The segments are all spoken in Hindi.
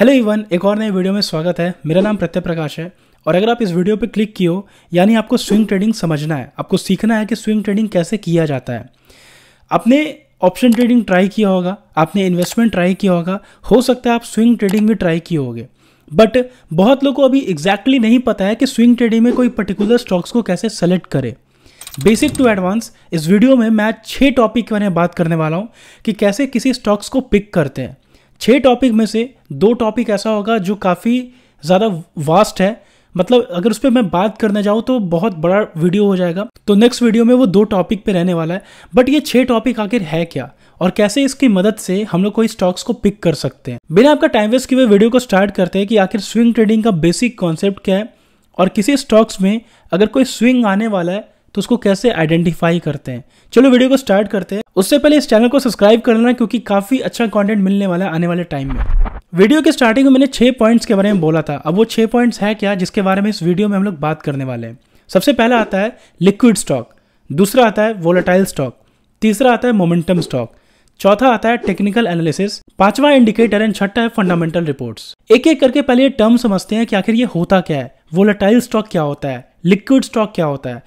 हेलो इवन एक और नए वीडियो में स्वागत है मेरा नाम प्रत्यय प्रकाश है और अगर आप इस वीडियो पर क्लिक किए हो यानी आपको स्विंग ट्रेडिंग समझना है आपको सीखना है कि स्विंग ट्रेडिंग कैसे किया जाता है आपने ऑप्शन ट्रेडिंग ट्राई किया होगा आपने इन्वेस्टमेंट ट्राई किया होगा हो सकता है आप स्विंग ट्रेडिंग भी ट्राई किए होगे बट बहुत लोग को अभी एग्जैक्टली exactly नहीं पता है कि स्विंग ट्रेडिंग में कोई पर्टिकुलर स्टॉक्स को कैसे सेलेक्ट करें बेसिक टू एडवांस इस वीडियो में मैं छः टॉपिक के बारे में बात करने वाला हूँ कि कैसे किसी स्टॉक्स को पिक करते हैं छः टॉपिक में से दो टॉपिक ऐसा होगा जो काफ़ी ज़्यादा वास्ट है मतलब अगर उस पर मैं बात करने जाऊँ तो बहुत बड़ा वीडियो हो जाएगा तो नेक्स्ट वीडियो में वो दो टॉपिक पे रहने वाला है बट ये छः टॉपिक आखिर है क्या और कैसे इसकी मदद से हम लोग कोई स्टॉक्स को पिक कर सकते हैं बिना आपका टाइम वेस्ट किए वे वीडियो को स्टार्ट करते हैं कि आखिर स्विंग ट्रेडिंग का बेसिक कॉन्सेप्ट क्या है और किसी स्टॉक्स में अगर कोई स्विंग आने वाला है तो उसको कैसे आइडेंटिफाई करते हैं चलो वीडियो को स्टार्ट करते हैं उससे पहले इस चैनल को सब्सक्राइब कर लेना क्योंकि काफ़ी अच्छा कंटेंट मिलने वाला है आने वाले टाइम में वीडियो के स्टार्टिंग में मैंने छह पॉइंट्स के बारे में बोला था अब वो छह पॉइंट्स है क्या जिसके बारे में इस वीडियो में हम लोग बात करने वाले हैं सबसे पहला आता है लिक्विड स्टॉक दूसरा आता है वोलेटाइल स्टॉक तीसरा आता है मोमेंटम स्टॉक चौथा आता है टेक्निकल एनालिसिस पांचवा इंडिकेटर एंड छठा है फंडामेंटल रिपोर्ट्स एक एक करके पहले ये टर्म समझते हैं कि आखिर ये होता क्या है वोलेटाइल स्टॉक क्या होता है लिक्विड स्टॉक क्या होता है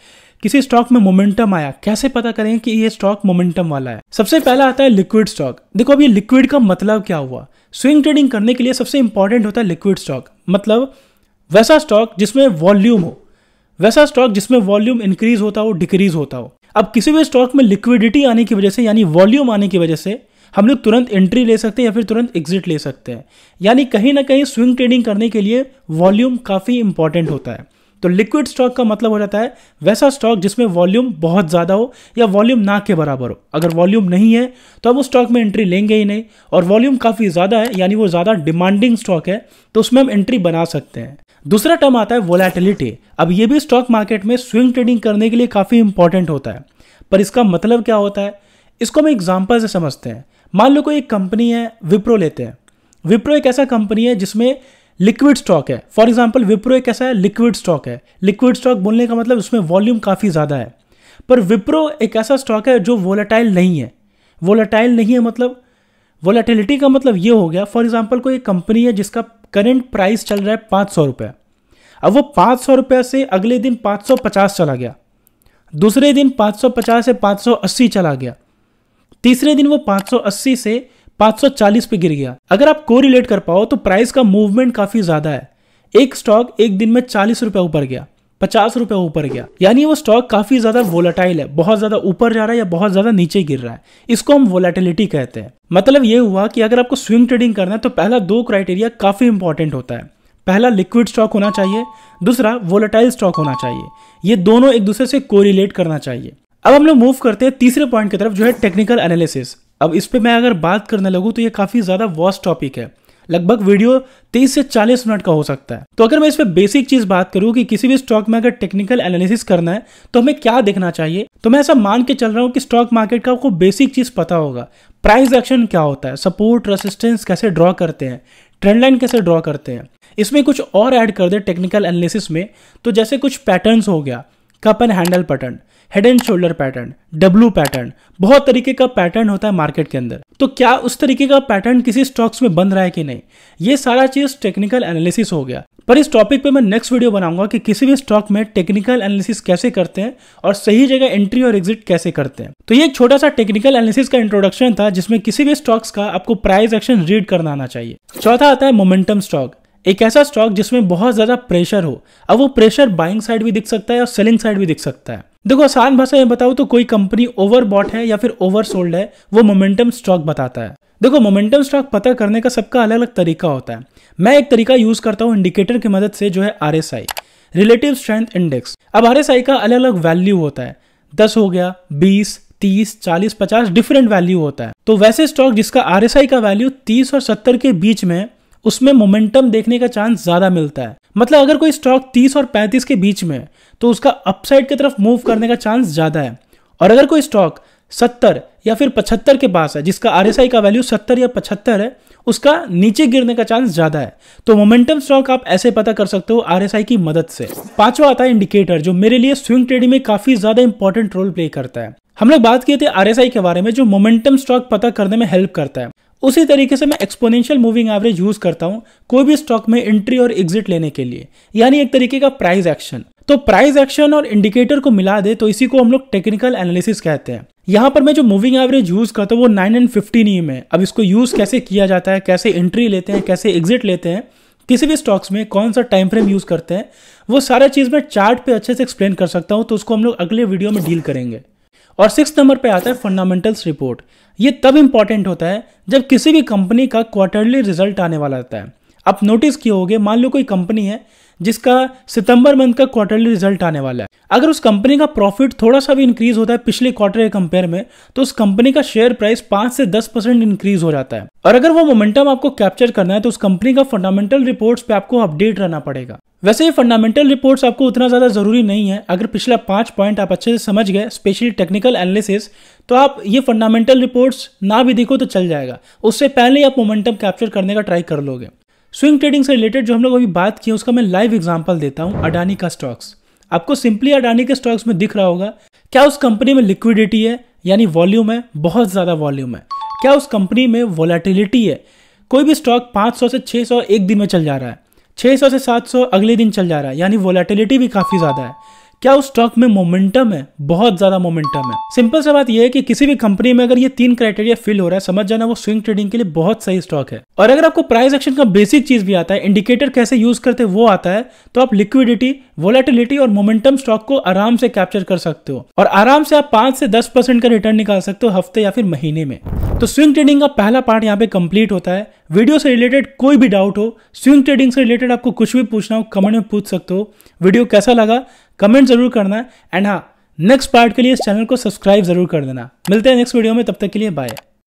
किसी स्टॉक में मोमेंटम आया कैसे पता करें कि ये स्टॉक मोमेंटम वाला है सबसे पहला आता है लिक्विड स्टॉक देखो अब ये लिक्विड का मतलब क्या हुआ स्विंग ट्रेडिंग करने के लिए सबसे इंपॉर्टेंट होता है लिक्विड स्टॉक मतलब वैसा स्टॉक जिसमें वॉल्यूम हो वैसा स्टॉक जिसमें वॉल्यूम इंक्रीज होता हो डिक्रीज होता हो अब किसी भी स्टॉक में लिक्विडिटी आने की वजह से यानी वॉल्यूम आने की वजह से हम लोग तुरंत एंट्री ले सकते हैं या फिर तुरंत एग्जिट ले सकते हैं यानी कहीं ना कहीं स्विंग ट्रेडिंग करने के लिए वॉल्यूम काफ़ी इंपॉर्टेंट होता है तो लिक्विड स्टॉक का मतलब हो जाता है वैसा स्टॉक जिसमें वॉल्यूम बहुत ज़्यादा हो या वॉल्यूम ना के बराबर हो अगर वॉल्यूम नहीं है तो हम उस स्टॉक में एंट्री लेंगे ही नहीं और वॉल्यूम काफ़ी ज़्यादा है यानी वो ज़्यादा डिमांडिंग स्टॉक है तो उसमें हम एंट्री बना सकते हैं दूसरा टर्म आता है वोलेटिलिटी अब ये भी स्टॉक मार्केट में स्विंग ट्रेडिंग करने के लिए काफ़ी इंपॉर्टेंट होता है पर इसका मतलब क्या होता है इसको हम एग्जाम्पल से समझते हैं मान लो कोई एक कंपनी है विप्रो लेते हैं विप्रो एक ऐसा कंपनी है जिसमें लिक्विड स्टॉक है फॉर एग्जाम्पल विप्रो एक ऐसा है लिक्विड स्टॉक है लिक्विड स्टॉक बोलने का मतलब उसमें वॉल्यूम काफ़ी ज़्यादा है पर विप्रो एक ऐसा स्टॉक है जो वोलेटाइल नहीं है वोलेटाइल नहीं है मतलब वोलेटिलिटी का मतलब ये हो गया फॉर एग्जाम्पल कोई कंपनी है जिसका करेंट प्राइस चल रहा है पाँच सौ रुपये अब वो पाँच सौ रुपये से अगले दिन पाँच सौ पचास चला गया दूसरे दिन पाँच सौ पचास से पाँच सौ अस्सी चला गया तीसरे दिन वो पाँच सौ अस्सी से 540 पे गिर गया अगर आप कोरिलेट कर पाओ तो प्राइस का मूवमेंट काफी ज्यादा है एक स्टॉक एक दिन में चालीस रुपए ऊपर गया पचास रुपए ऊपर गया यानी वो स्टॉक काफी ज्यादा वोलाटाइल है बहुत ज्यादा ऊपर जा रहा है या बहुत ज्यादा नीचे गिर रहा है इसको हम वोलाटिलिटी कहते हैं मतलब ये हुआ कि अगर आपको स्विंग ट्रेडिंग करना है तो पहला दो क्राइटेरिया काफी इंपॉर्टेंट होता है पहला लिक्विड स्टॉक होना चाहिए दूसरा वोलाटाइल स्टॉक होना चाहिए ये दोनों एक दूसरे से कोरिलेट करना चाहिए अब हम लोग मूव करते हैं तीसरे पॉइंट की तरफ जो है टेक्निकल एनालिसिस अब इस पर मैं अगर बात करने लगूँ तो ये काफ़ी ज़्यादा वॉस्ट टॉपिक है लगभग वीडियो 30 से 40 मिनट का हो सकता है तो अगर मैं इस पे बेसिक चीज बात करूं कि किसी भी स्टॉक में अगर टेक्निकल एनालिसिस करना है तो हमें क्या देखना चाहिए तो मैं ऐसा मान के चल रहा हूं कि स्टॉक मार्केट का आपको बेसिक चीज पता होगा प्राइस एक्शन क्या होता है सपोर्ट रेसिस्टेंस कैसे ड्रॉ करते हैं ट्रेंड लाइन कैसे ड्रॉ करते हैं इसमें कुछ और ऐड कर दे टेक्निकल एनालिसिस में तो जैसे कुछ पैटर्न हो गया cup and handle pattern head and shoulder pattern W pattern बहुत तरीके का पैटर्न होता है मार्केट के अंदर तो क्या उस तरीके का पैटर्न किसी स्टॉक्स में बन रहा है कि नहीं ये सारा चीज टेक्निकल एनालिसिस हो गया पर इस टॉपिक पे मैं नेक्स्ट वीडियो बनाऊंगा कि किसी भी स्टॉक में टेक्निकल एनालिसिस कैसे करते हैं और सही जगह एंट्री और एग्जिट कैसे करते हैं तो ये एक छोटा सा टेक्निकल एनालिसिस का इंट्रोडक्शन था जिसमें किसी भी स्टॉक्स का आपको प्राइस एक्शन रीड करना आना चाहिए चौथा आता है मोमेंटम स्टॉक एक ऐसा स्टॉक जिसमें बहुत ज्यादा प्रेशर हो अब वो प्रेशर बाइंग साइड भी दिख सकता है और सेलिंग साइड भी दिख सकता है देखो आसान भाषा में बताऊं तो कोई कंपनी ओवरबॉट है या फिर ओवरसोल्ड है वो मोमेंटम स्टॉक बताता है देखो मोमेंटम स्टॉक पता करने का सबका अलग अलग तरीका होता है मैं एक तरीका यूज करता हूँ इंडिकेटर की मदद से जो है आर रिलेटिव स्ट्रेंथ इंडेक्स अब आर का अलग अलग वैल्यू होता है दस हो गया बीस तीस चालीस पचास डिफरेंट वैल्यू होता है तो वैसे स्टॉक जिसका आर का वैल्यू तीस और सत्तर के बीच में उसमें मोमेंटम देखने का चांस ज़्यादा मिलता है मतलब अगर कोई स्टॉक 30 और 35 के बीच में तो उसका अपसाइड की तरफ मूव करने का चांस ज़्यादा है और अगर कोई स्टॉक 70 या फिर 75 के पास है जिसका आर का वैल्यू 70 या 75 है उसका नीचे गिरने का चांस ज़्यादा है तो मोमेंटम स्टॉक आप ऐसे पता कर सकते हो आर की मदद से पांचवा आता है इंडिकेटर जो मेरे लिए स्विंग ट्रेडिंग में काफ़ी ज़्यादा इंपॉर्टेंट रोल प्ले करता है हम लोग बात किए थे आर के बारे में जो मोमेंटम स्टॉक पता करने में हेल्प करता है उसी तरीके से मैं एक्सपोनेंशियल मूविंग एवरेज यूज करता हूं कोई भी स्टॉक में एंट्री और एग्जिट लेने के लिए यानी एक तरीके का प्राइस एक्शन तो प्राइस एक्शन और इंडिकेटर को मिला दे तो इसी को हम लोग टेक्निकल एनालिसिस कहते हैं यहां पर मैं जो मूविंग एवरेज यूज करता हूँ वो नाइन एंड फिफ्टीन ई में अब इसको यूज कैसे किया जाता है कैसे एंट्री लेते हैं कैसे एग्जिट लेते हैं किसी भी स्टॉक्स में कौन सा टाइम फ्रेम यूज करते हैं वो सारा चीज मैं चार्ट पे अच्छे से एक्सप्लेन कर सकता हूँ तो उसको हम लोग अगले वीडियो में डील करेंगे और सिक्स नंबर पे आता है फंडामेंटल्स रिपोर्ट ये तब इंपॉर्टेंट होता है जब किसी भी कंपनी का क्वार्टरली रिजल्ट आने वाला रहता है आप नोटिस किए होंगे मान लो कोई कंपनी है जिसका सितंबर मंथ का क्वार्टरली रिजल्ट आने वाला है अगर उस कंपनी का प्रॉफिट थोड़ा सा भी इंक्रीज होता है पिछले क्वार्टर के कंपेयर में तो उस कंपनी का शेयर प्राइस पांच से दस परसेंट इंक्रीज हो जाता है और अगर वो मोमेंटम आपको कैप्चर करना है तो उस कंपनी का फंडामेंटल रिपोर्ट्स पे आपको अपडेट रहना पड़ेगा वैसे ये फंडामेंटल रिपोर्ट्स आपको उतना ज़्यादा ज़रूरी नहीं है अगर पिछला पाँच पॉइंट आप अच्छे से समझ गए स्पेशली टेक्निकल एनालिसिस तो आप ये फंडामेंटल रिपोर्ट्स ना भी देखो तो चल जाएगा उससे पहले ही आप मोमेंटम कैप्चर करने का ट्राई कर लोगे स्विंग ट्रेडिंग से रिलेटेड जो हम लोग अभी बात की उसका मैं लाइव एग्जाम्पल देता हूँ अडानी का स्टॉक्स आपको सिंपली अडानी के स्टॉक्स में दिख रहा होगा क्या उस कंपनी में लिक्विडिटी है यानी वॉल्यूम है बहुत ज़्यादा वॉल्यूम है क्या उस कंपनी में वॉलेटिलिटी है कोई भी स्टॉक 500 से 600 एक दिन में चल जा रहा है 600 से 700 अगले दिन चल जा रहा है यानी वोलेटिलिटी भी काफ़ी ज़्यादा है क्या उस स्टॉक में मोमेंटम है बहुत ज्यादा मोमेंटम है सिंपल सा बात यह है कि किसी भी कंपनी में अगर ये तीन क्राइटेरिया फिल हो रहा है समझ जाना वो स्विंग ट्रेडिंग के लिए बहुत सही स्टॉक है और अगर आपको प्राइस एक्शन का बेसिक चीज भी आता है इंडिकेटर कैसे यूज करते वो आता है तो आप लिक्विडिटी वोलेटिलिटी और मोमेंटम स्टॉक को आराम से कैप्चर कर सकते हो और आराम से आप पांच से दस परसेंट का रिटर्न निकाल सकते हो हफ्ते या फिर महीने में तो स्विंग ट्रेडिंग का पहला पार्ट यहाँ पे कंप्लीट होता है वीडियो से रिलेटेड कोई भी डाउट हो स्विंग ट्रेडिंग से रिलेटेड आपको कुछ भी पूछना हो कमेंट में पूछ सकते हो वीडियो कैसा लगा कमेंट जरूर करना एंड हाँ नेक्स्ट पार्ट के लिए इस चैनल को सब्सक्राइब जरूर कर देना मिलते हैं नेक्स्ट वीडियो में तब तक के लिए बाय